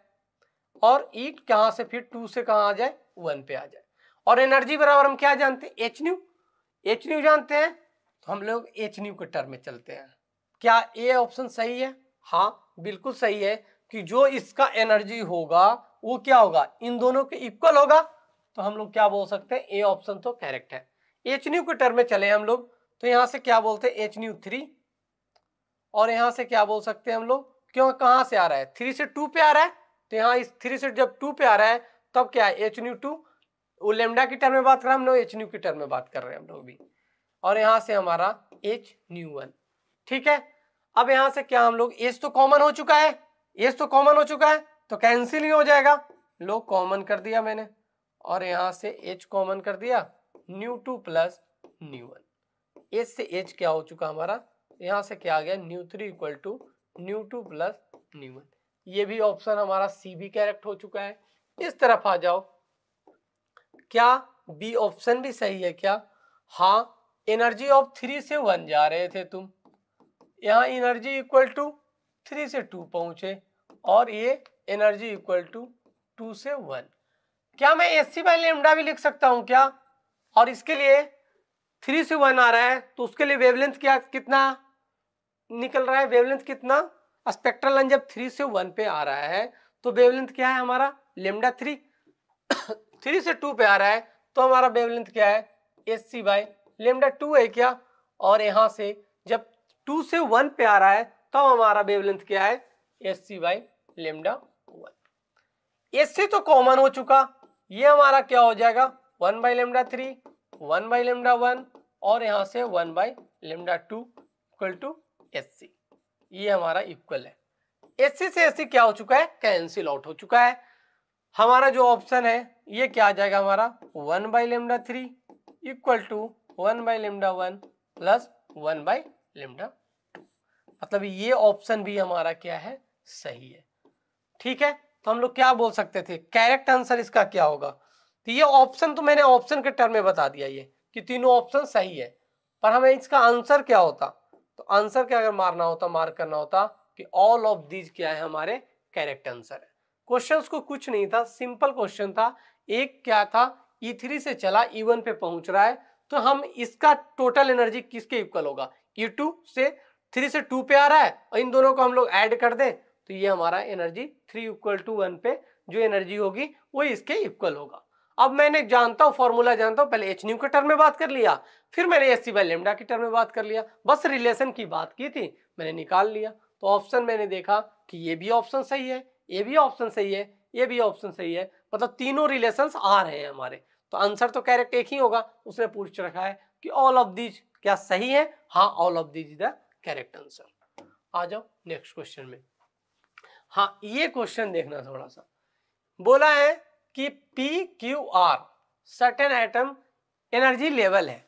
और ई e कहाँ से फिर टू से कहाँ आ जाए वन पे आ जाए और एनर्जी बराबर हम क्या जानते हैं एच न्यू एच न्यू जानते हैं तो हम लोग एच न्यू के टर्म में चलते हैं क्या ए ऑप्शन सही है हाँ बिल्कुल सही है कि जो इसका एनर्जी होगा वो क्या होगा इन दोनों के इक्वल होगा तो हम लोग क्या बोल सकते हैं ए ऑप्शन तो करेक्ट है एच न्यू के टर्म में चले हम लोग तो यहाँ से क्या बोलते हैं एच न्यू थ्री और यहां से क्या बोल सकते हैं हम लोग क्यों कहां से आ रहा है थ्री से टू पे आ रहा है तो यहाँ इस थ्री से जब टू पे आ रहा है तब क्या है एच न्यू टू वो लेमडा की टर्म में बात कर रहे हैं हम लोग एच न्यू की टर्म में बात कर रहे हैं हम लोग भी और यहाँ से हमारा एच न्यू वन ठीक है अब यहां से क्या हम लोग एस तो कॉमन हो चुका है एस तो कॉमन हो चुका है तो कैंसिल ही हो जाएगा लो कॉमन कर दिया मैंने और यहां से एच कॉमन कर दिया nu two plus nu one H से एच क्या हो चुका हमारा यहां से क्या आ गया nu three equal to nu two plus nu one ये भी ऑप्शन हमारा सी भी कैरेक्ट हो चुका है इस तरफ आ जाओ क्या बी ऑप्शन भी सही है क्या हाँ एनर्जी ऑफ थ्री से वन जा रहे थे तुम यहाँ एनर्जी इक्वल टू थ्री से टू पहुंचे और ये एनर्जी इक्वल टू टू से वन क्या मैं एस सी बाई लेमडा भी लिख सकता हूँ क्या और इसके लिए थ्री से वन आ रहा है तो उसके लिए वेवलेंथ क्या कितना निकल रहा है वेवलेंथ कितना स्पेक्ट्रल लाइन जब थ्री से वन पे आ रहा है तो वेवलेंथ क्या है हमारा लेमडा थ्री थ्री से टू पे आ रहा है तो हमारा वेवलेंथ क्या है S C by lambda two है क्या और यहाँ से जब टू से वन पे आ रहा है तो हमारा वेवलेंथ क्या है S C by lambda one S C तो कॉमन हो चुका ये हमारा क्या हो जाएगा one by lambda three one by lambda one और यहां से one by lambda two equal to S C ये हमारा इक्वल है एस सी से एस सी क्या हो चुका है कैंसिल आउट हो चुका है हमारा जो ऑप्शन है ये क्या आ जाएगा हमारा one by lambda three equal to one by lambda one plus one by lambda two मतलब ये ऑप्शन भी हमारा क्या है सही है ठीक है तो हम लोग क्या बोल सकते थे कैरेक्ट आंसर इसका क्या होगा तो ये ऑप्शन तो मैंने ऑप्शन के टर्म में बता दिया ये कि तीनों ऑप्शन सही है पर हमें इसका आंसर क्या होता तो आंसर क्या अगर मारना होता मार्क करना होता कि ऑल ऑफ दीज क्या है हमारे कैरेक्ट आंसर है क्वेश्चन को कुछ नहीं था सिंपल क्वेश्चन था एक क्या था ई e से चला ई e पे पहुंच रहा है तो हम इसका टोटल एनर्जी किसके इक्वल होगा ये टू से थ्री से टू पे आ रहा है और इन दोनों को हम लोग ऐड कर दें तो ये हमारा energy three equal to one पे जो एनर्जी होगी वो इसके इक्वल होगा अब मैंने जानता हूँ फॉर्मूला जानता हूँ पहले एच न्यू के टर्म में बात कर लिया फिर मैंने एस सी बाई लेमडा के टर्म में बात कर लिया बस रिलेशन की बात की थी मैंने निकाल लिया तो ऑप्शन मैंने देखा कि ये भी ऑप्शन सही है ये भी ऑप्शन सही है ये भी ऑप्शन सही है मतलब तीनों रिलेशन आ रहे हैं हमारे तो आंसर तो कैरेक्ट एक ही होगा उसने पूछ रखा है कि ऑल ऑफ दीज क्या सही है हाँ all of these is the correct answer आ जाओ नेक्स्ट क्वेश्चन में हाँ ये क्वेश्चन देखना थोड़ा सा बोला है कि P Q R certain item energy level है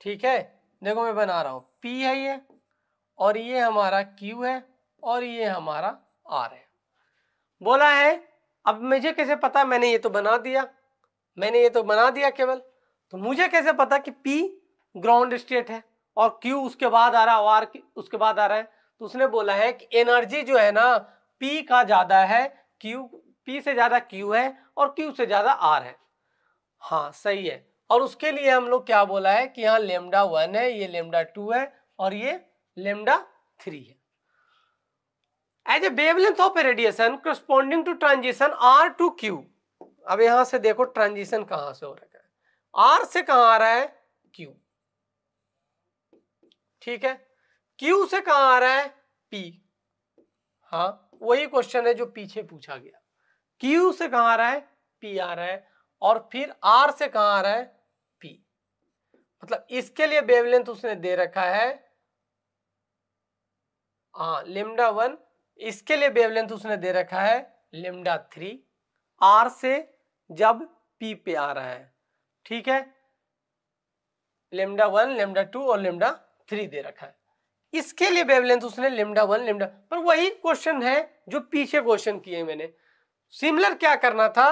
ठीक है देखो मैं बना रहा हूँ पी है ये और ये हमारा क्यू है और ये हमारा आर है बोला है अब मुझे कैसे पता मैंने ये तो बना दिया मैंने ये तो बना दिया केवल तो मुझे कैसे पता कि पी ग्राउंड स्टेट है और क्यू उसके बाद आ रहा है आर उसके बाद आ रहा है तो उसने बोला है कि एनर्जी जो है ना पी का ज़्यादा है क्यू पी से ज़्यादा क्यू है और क्यू से ज़्यादा आर है हाँ सही है और उसके लिए हम लोग क्या बोला है कि यहाँ लेमडा वन है ये लेमडा टू है और ये लेमडा थ्री है as a wavelength of radiation corresponding to transition R to Q अब यहां से देखो ट्रांजिशन कहां से हो रहा है आर से कहां आ रहा है क्यू ठीक है क्यू से कहा आ रहा है पी हाँ वही क्वेश्चन है जो पीछे पूछा गया क्यू से कहा आ रहा है पी आ रहा है और फिर आर से कहा आ रहा है पी मतलब इसके लिए बेवलेंथ उसने दे रखा है हाँ लेमडा वन इसके लिए बेवलेंथ उसने दे रखा है लेमडा थ्री आर से जब पी पे आ रहा है ठीक है लेमडा वन लेमडा टू और लेमडा थ्री दे रखा है इसके लिए वेवलेंथ उसने लिमडा वन लिमडा पर वही क्वेश्चन है जो पीछे क्वेश्चन किए मैंने सिमिलर क्या करना था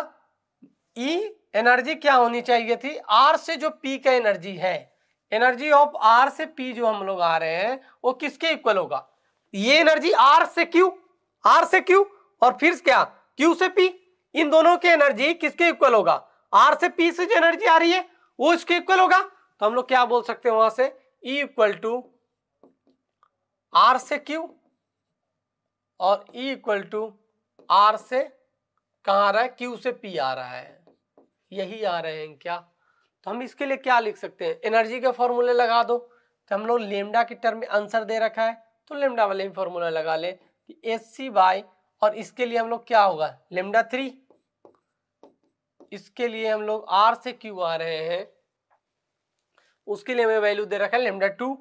ई e एनर्जी क्या होनी चाहिए थी आर से जो पी का एनर्जी है एनर्जी ऑफ आर से पी जो हम लोग आ रहे हैं वो किसके इक्वल होगा ये एनर्जी आर से क्यू आर से क्यू और फिर क्या क्यू से पी इन दोनों की एनर्जी किसके इक्वल होगा आर से पी से जो एनर्जी आ रही है वो इसके इक्वल होगा तो हम लोग क्या बोल सकते हैं वहां से ई इक्वल टू आर से क्यू और ई इक्वल टू आर से कहाँ आ रहा है क्यू से पी आ रहा है यही आ रहे हैं क्या तो हम इसके लिए क्या लिख सकते हैं एनर्जी के फॉर्मूले लगा दो तो हम लोग लेमडा के टर्म में आंसर दे रखा है तो लेमडा वाले ही फॉर्मूला लगा ले कि एस सी बाई और इसके लिए हम लोग क्या होगा लेमडा थ्री इसके लिए हम लोग आर से क्यू आ रहे हैं उसके लिए हमें वैल्यू दे रखा है लेमडा टू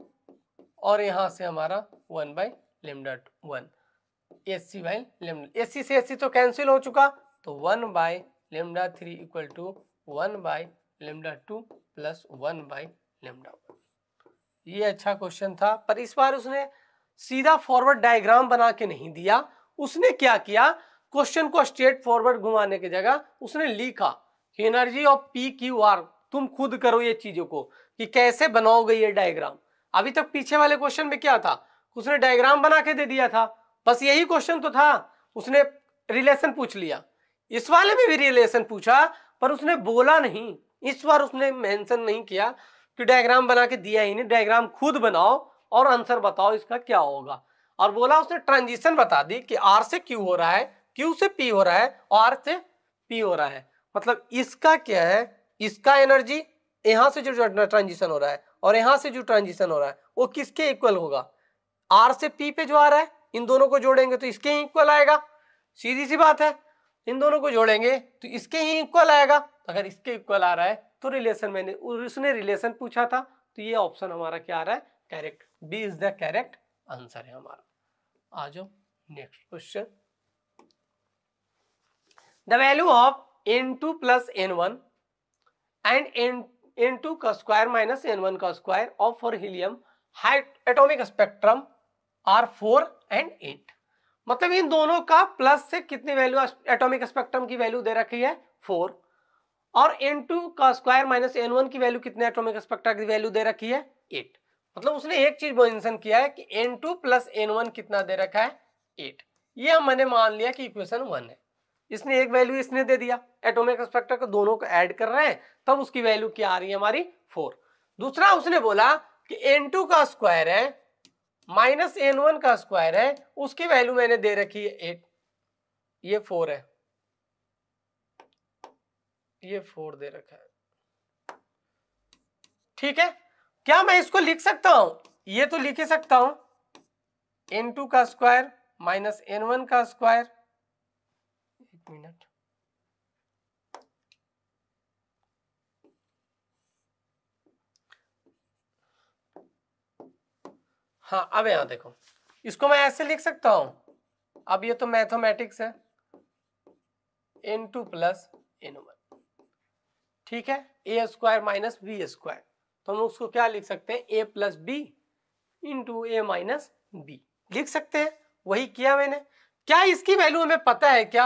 और यहाँ से हमारा one by lambda one S C by lambda S C से एस सी तो कैंसिल हो चुका तो one by lambda three equal to one by lambda two plus one by lambda one ये अच्छा क्वेश्चन था पर इस बार उसने सीधा फॉरवर्ड डायग्राम बना के नहीं दिया उसने क्या किया क्वेश्चन को स्ट्रेट फॉरवर्ड घुमाने की जगह उसने लिखा energy of P Q R तुम खुद करो ये चीजों को कि कैसे बनाओगे ये डायग्राम अभी तक पीछे वाले क्वेश्चन में क्या था उसने डायग्राम बना के दे दिया था बस यही क्वेश्चन तो था उसने रिलेशन पूछ लिया इस वाले में भी रिलेशन पूछा पर उसने बोला नहीं इस बार उसने मेंशन नहीं किया कि डायग्राम बना के दिया ही नहीं डायग्राम खुद बनाओ और आंसर बताओ इसका क्या होगा और बोला उसने ट्रांजिशन बता दी कि आर से क्यू हो रहा है क्यू से पी हो रहा है और आर से पी हो रहा है मतलब इसका क्या है इसका एनर्जी यहां से जो ट्रांजिशन हो रहा है और यहां से जो ट्रांजिशन हो रहा है वो किसके इक्वल होगा आर से पी पे जो आ रहा है इन दोनों को जोड़ेंगे तो इसके ही इक्वल आएगा सीधी सी बात है इन दोनों को जोड़ेंगे तो इसके ही इक्वल आएगा अगर इसके इक्वल आ रहा है तो रिलेशन मैंने उसने रिलेशन पूछा था तो ये ऑप्शन हमारा क्या आ रहा है correct B is the correct answer है हमारा आ जाओ next question the value of n two plus n one and n n two का स्क्वायर माइनस एन वन का square of for helium high atomic spectrum are four and eight मतलब इन दोनों का प्लस से कितनी वैल्यू एटोमिक स्पेक्ट्रम की value दे रखी है फोर और एन टू का स्क्वायर माइनस एन वन की वैल्यू कितने एटोमिक स्पेक्ट्रम की वैल्यू दे रखी है एट मतलब उसने एक चीज मेंशन किया है कि n two plus n one कितना दे रखा है एट ये मैंने मान लिया कि इक्वेशन वन है इसने एक वैल्यू इसने दे दिया एटोमिक स्ट्रक्चर को दोनों को ऐड कर रहे हैं तब उसकी वैल्यू क्या आ रही है हमारी फोर दूसरा उसने बोला कि एन टू का स्क्वायर है माइनस एन वन का स्क्वायर है उसकी वैल्यू मैंने दे रखी है एट ये फोर है ये फोर दे रखा है ठीक है क्या मैं इसको लिख सकता हूं ये तो लिख ही सकता हूं एन टू का स्क्वायर माइनस एन वन का स्क्वायर मिनट हाँ अब यहां देखो इसको मैं ऐसे लिख सकता हूं अब ये तो मैथमेटिक्स है n two plus n one ठीक है A square minus B square तो हम उसको क्या लिख सकते हैं A plus B into A minus B लिख सकते हैं वही किया मैंने क्या इसकी वैल्यू हमें पता है क्या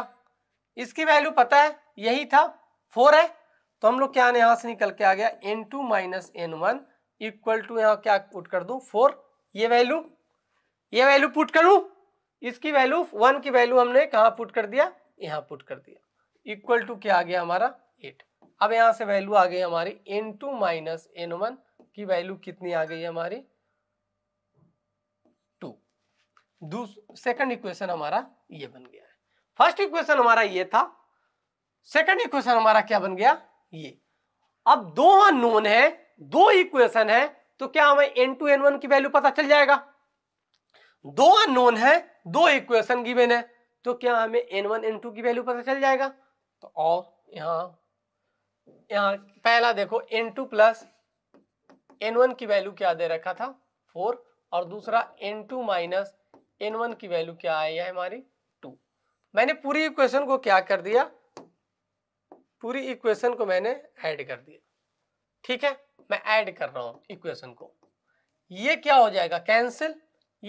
इसकी वैल्यू पता है यही था फोर है तो हम लोग क्या यहां से निकल के आ गया n two minus n one equal to यहां क्या पुट कर दू फोर ये वैल्यू ये वैल्यू पुट करूं इसकी वैल्यू वन की वैल्यू हमने कहा पुट कर दिया यहाँ पुट कर दिया इक्वल टू क्या आ गया हमारा एट अब यहां से वैल्यू आ गई हमारी n two minus n one की वैल्यू कितनी आ गई हमारी टू सेकंड इक्वेशन हमारा ये बन गया फर्स्ट इक्वेशन हमारा ये था सेकंड इक्वेशन हमारा क्या बन गया ये अब दो नोन है दो इक्वेशन है तो क्या हमें एन टू एन वन की वैल्यू पता चल जाएगा दो नोन है दो इक्वेशन गिवेन है तो क्या हमें एन वन एन टू की वैल्यू पता चल जाएगा तो और यहाँ यहाँ पहला देखो n two plus n one की वैल्यू क्या दे रखा था फोर और दूसरा n two minus n one की वैल्यू क्या आई है हमारी मैंने पूरी इक्वेशन को क्या कर दिया पूरी इक्वेशन को मैंने ऐड कर दिया ठीक है मैं ऐड कर रहा हूं इक्वेशन को ये क्या हो जाएगा कैंसिल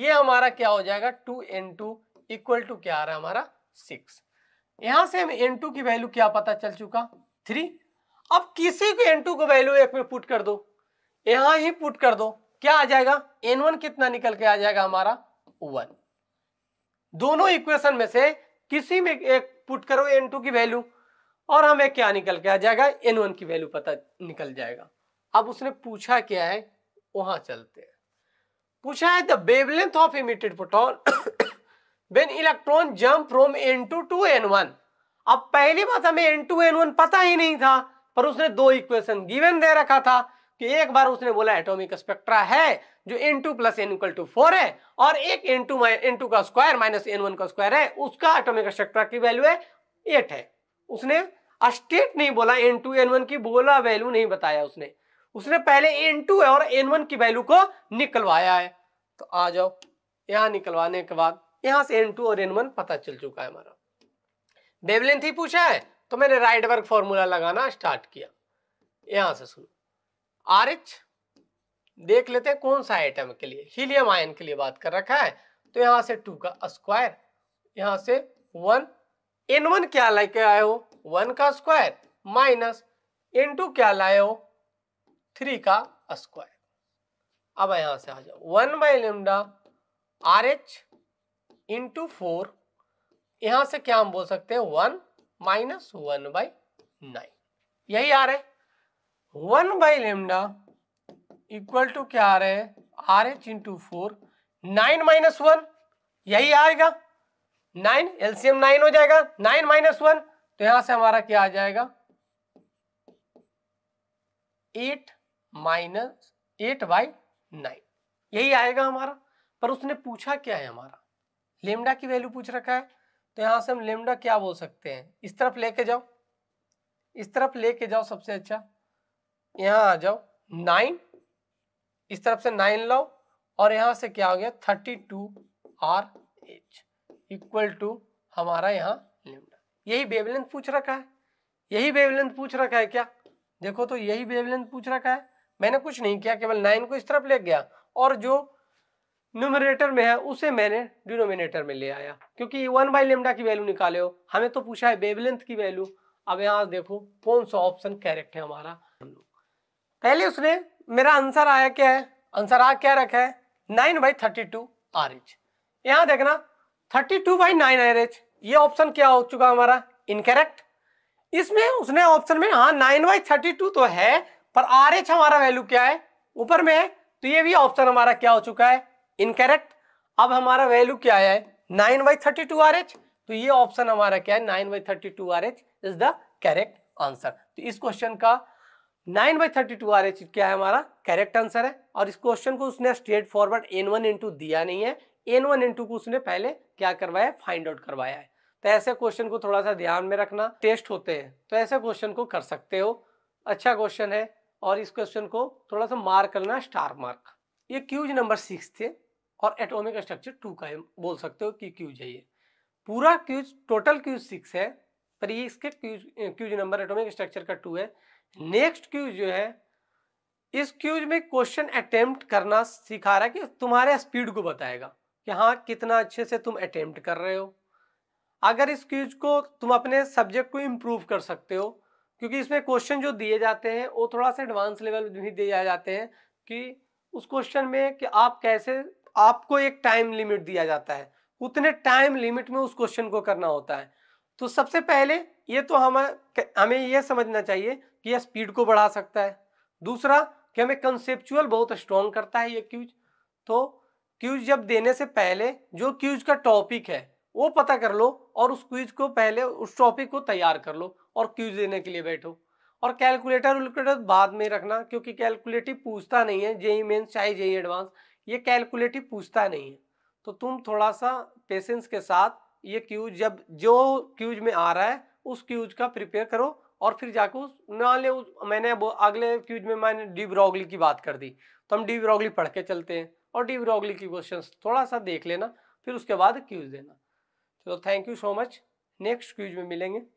ये हमारा क्या हो जाएगा two n two equal to क्या आ रहा है हमारा सिक्स यहां से हम एन टू की वैल्यू क्या पता चल चुका थ्री अब किसी को एन टू को वैल्यू एक में पुट कर दो यहां ही पुट कर दो क्या आ जाएगा एन वन कितना निकल के आ जाएगा हमारा वन दोनों इक्वेशन में से किसी में एक पुट करो एन टू की वैल्यू और हमें क्या निकल के आ जाएगा एन वन की वैल्यू पता निकल जाएगा अब उसने पूछा क्या है वहां चलते हैं पूछा है the wavelength of emitted photon when electron jump from n two to n one अब पहली बात हमें एन टू एन वन पता ही नहीं था पर उसने दो इक्वेशन गिवन दे रखा था कि एक बार उसने बोला एटॉमिक स्पेक्ट्रा है जो n two plus n equal to four है और एक एन टू एन टू का स्क्वायर माइनस एन वन का स्क्वायर है उसका एटॉमिक स्ट्रक्चर की वैल्यू है एट है उसने स्टेट नहीं बोला एन टू एन वन की बोला वैल्यू नहीं बताया उसने उसने पहले एन टू और एन वन की वैल्यू को निकलवाया है तो आ जाओ यहाँ निकलवाने के बाद यहाँ से एन टू और एन वन पता चल चुका है हमारा बेबलेंथ ही पूछा है तो मैंने राइट वर्क फॉर्मूला लगाना स्टार्ट किया यहां से सुनो आर एच देख लेते हैं कौन सा आइटम के लिए हीलियम आयन के लिए बात कर रखा है तो यहाँ से टू का स्क्वायर यहाँ से वन एन वन क्या लेके आए हो वन का स्क्वायर माइनस एन टू क्या लाए हो थ्री का स्क्वायर अब यहां से आ जाओ one by lambda R H into four यहां से क्या हम बोल सकते हैं one minus one by nine यही आ रहा है one by lambda equal to क्या आ रहा है R H into four nine minus one यही आएगा नाइन एलसीएम नाइन हो जाएगा नाइन माइनस वन तो यहां से हमारा क्या आ जाएगा eight minus eight by nine यही आएगा हमारा पर उसने पूछा क्या है हमारा लेमडा की वैल्यू पूछ रखा है तो यहां से हम लेमडा क्या बोल सकते हैं इस तरफ लेके जाओ इस तरफ लेके जाओ सबसे अच्छा यहां आ जाओ नाइन इस तरफ से नाइन लो और यहां से क्या हो गया thirty two R H equal to हमारा यहाँ लेमडा यही वेवलेंथ पूछ रखा है यही वेवलेंथ पूछ रखा है क्या देखो तो यही वेवलेंथ पूछ रखा है मैंने कुछ नहीं किया केवल नाइन को इस तरफ ले गया और जो न्यूमिनेटर में है उसे मैंने डिनोमिनेटर में ले आया क्योंकि वन बाई लेमडा की वैल्यू निकाले हो हमें तो पूछा है वेवलेंथ की वैल्यू अब यहाँ देखो कौन सा ऑप्शन करेक्ट है हमारा पहले उसने मेरा आंसर आया क्या है आंसर आ क्या रखा है nine by thirty two R H यहां देखना thirty two by nine R H ये ऑप्शन क्या हो चुका हमारा इनकरेक्ट इसमें उसने ऑप्शन में हाँ नाइन बाई थर्टी टू तो है पर आर एच हमारा वैल्यू क्या है ऊपर में है तो ये भी ऑप्शन हमारा क्या हो चुका है इनकरेक्ट अब हमारा वैल्यू क्या है nine by thirty two R H तो ये ऑप्शन हमारा क्या है nine by thirty two R H is the correct answer तो इस क्वेश्चन का nine by thirty two R H क्या है हमारा करेक्ट आंसर है और इस क्वेश्चन को उसने straightforward N one into दिया नहीं है एन वन इंटू को उसने पहले क्या करवाया फाइंड आउट करवाया है तो ऐसे क्वेश्चन को थोड़ा सा ध्यान में रखना टेस्ट होते हैं तो ऐसे क्वेश्चन को कर सकते हो अच्छा क्वेश्चन है और इस क्वेश्चन को थोड़ा सा मार्क करना स्टार मार्क ये क्यूज नंबर सिक्स थे और एटोमिक स्ट्रक्चर टू का है बोल सकते हो कि क्यूज है ये पूरा क्यूज टोटल क्यूज सिक्स है पर ये इसके ques ques number atomic structure का टू है नेक्स्ट क्यूज जो है इस क्यूज में क्वेश्चन अटेम्प्ट करना सिखा रहा है कि तुम्हारे स्पीड को बताएगा कि हाँ कितना अच्छे से तुम अटेम्प्ट कर रहे हो अगर इस क्यूज को तुम अपने सब्जेक्ट को इम्प्रूव कर सकते हो क्योंकि इसमें क्वेश्चन जो दिए जाते हैं वो थोड़ा सा एडवांस लेवल में भी दिए जाते हैं कि उस क्वेश्चन में कि आप कैसे आपको एक टाइम लिमिट दिया जाता है उतने टाइम लिमिट में उस क्वेश्चन को करना होता है तो सबसे पहले ये तो हम हमें यह समझना चाहिए कि यह स्पीड को बढ़ा सकता है दूसरा कि हमें कंसेप्चुअल बहुत स्ट्रॉन्ग करता है ये क्यूज तो क्यूज जब देने से पहले जो क्यूज का टॉपिक है वो पता कर लो और उस क्यूज को पहले उस टॉपिक को तैयार कर लो और क्यूज देने के लिए बैठो और कैलकुलेटर वैलकुलेटर बाद में रखना क्योंकि कैलकुलेटिव पूछता नहीं है जेई मेन्स चाहे जेई एडवांस ये कैलकुलेटिव पूछता नहीं है तो तुम थोड़ा सा पेशेंस के साथ ये क्यूज जब जो क्यूज में आ रहा है उस क्यूज का प्रिपेयर करो और फिर जाकर उस ना ले उस मैंने वो अगले क्यूज में मैंने डी ब्रॉगली की बात कर दी तो हम डी ब्रॉगली पढ़ के चलते हैं और डी ब्रॉगली की क्वेश्चन थोड़ा सा देख लेना फिर उसके बाद क्यूज देना चलो thank you so much next ques में मिलेंगे